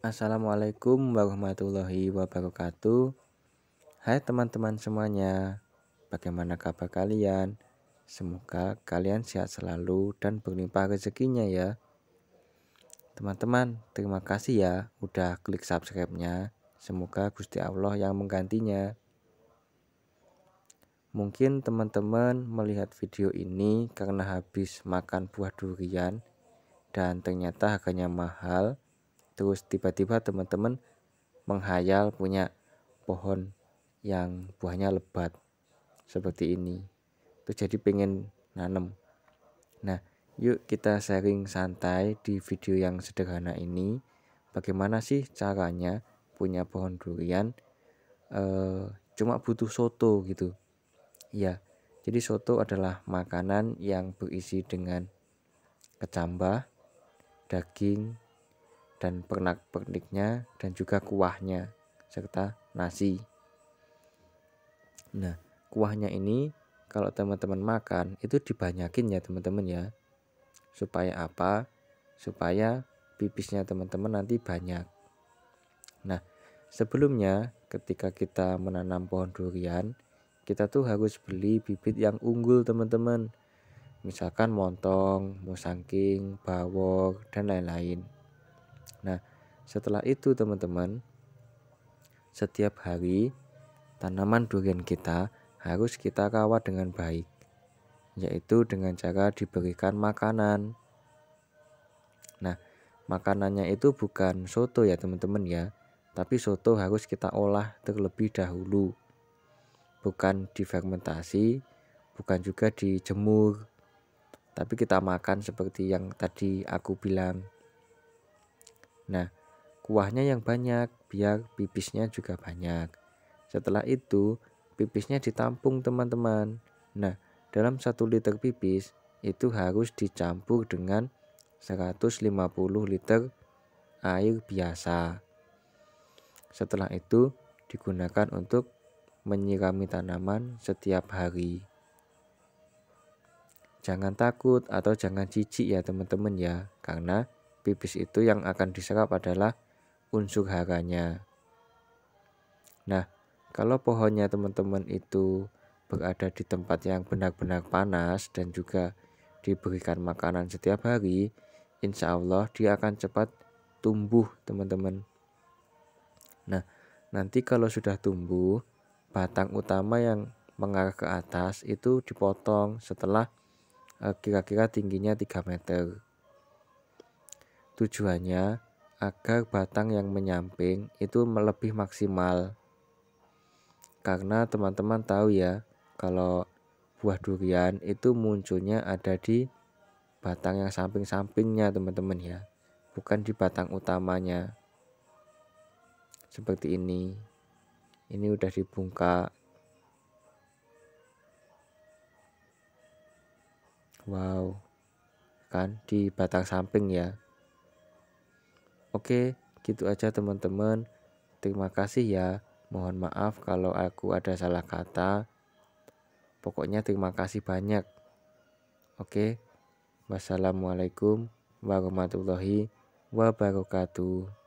Assalamualaikum warahmatullahi wabarakatuh. Hai teman-teman semuanya, bagaimana kabar kalian? Semoga kalian sehat selalu dan berlimpah rezekinya ya. Teman-teman, terima kasih ya udah klik subscribe-nya. Semoga Gusti Allah yang menggantinya. Mungkin teman-teman melihat video ini karena habis makan buah durian dan ternyata harganya mahal Terus tiba-tiba teman-teman menghayal punya pohon yang buahnya lebat seperti ini. Tuh jadi pengen nanem. Nah, yuk kita sharing santai di video yang sederhana ini. Bagaimana sih caranya punya pohon durian? E, cuma butuh soto gitu. Ya, jadi soto adalah makanan yang berisi dengan kecambah, daging, dan pernak-perniknya dan juga kuahnya serta nasi. Nah, kuahnya ini kalau teman-teman makan itu dibanyakin ya teman-teman ya. Supaya apa? Supaya pipisnya teman-teman nanti banyak. Nah, sebelumnya ketika kita menanam pohon durian, kita tuh harus beli bibit yang unggul teman-teman. Misalkan montong, musangking, bawor, dan lain-lain. Nah, setelah itu teman-teman, setiap hari tanaman durian kita harus kita kawat dengan baik, yaitu dengan cara diberikan makanan. Nah, makanannya itu bukan soto ya teman-teman ya, tapi soto harus kita olah terlebih dahulu. Bukan difermentasi, bukan juga dijemur, tapi kita makan seperti yang tadi aku bilang. Nah, kuahnya yang banyak biar pipisnya juga banyak. Setelah itu, pipisnya ditampung teman-teman. Nah, dalam 1 liter pipis itu harus dicampur dengan 150 liter air biasa. Setelah itu digunakan untuk menyirami tanaman setiap hari. Jangan takut atau jangan jijik ya teman-teman ya, karena pipis itu yang akan diserap adalah unsur haranya. Nah, kalau pohonnya teman-teman itu berada di tempat yang benar-benar panas dan juga diberikan makanan setiap hari, insya Allah dia akan cepat tumbuh teman-teman. Nah, nanti kalau sudah tumbuh, batang utama yang mengarah ke atas itu dipotong setelah eh, kira-kira tingginya 3 meter. Tujuannya agar batang yang menyamping itu lebih maksimal. Karena teman-teman tahu ya, kalau buah durian itu munculnya ada di batang yang samping-sampingnya teman-teman ya, bukan di batang utamanya. Seperti ini. Ini udah dibungkak. Wow. Kan di batang samping ya. Oke, gitu aja teman-teman. Terima kasih ya. Mohon maaf kalau aku ada salah kata. Pokoknya terima kasih banyak. Oke. Wassalamualaikum warahmatullahi wabarakatuh.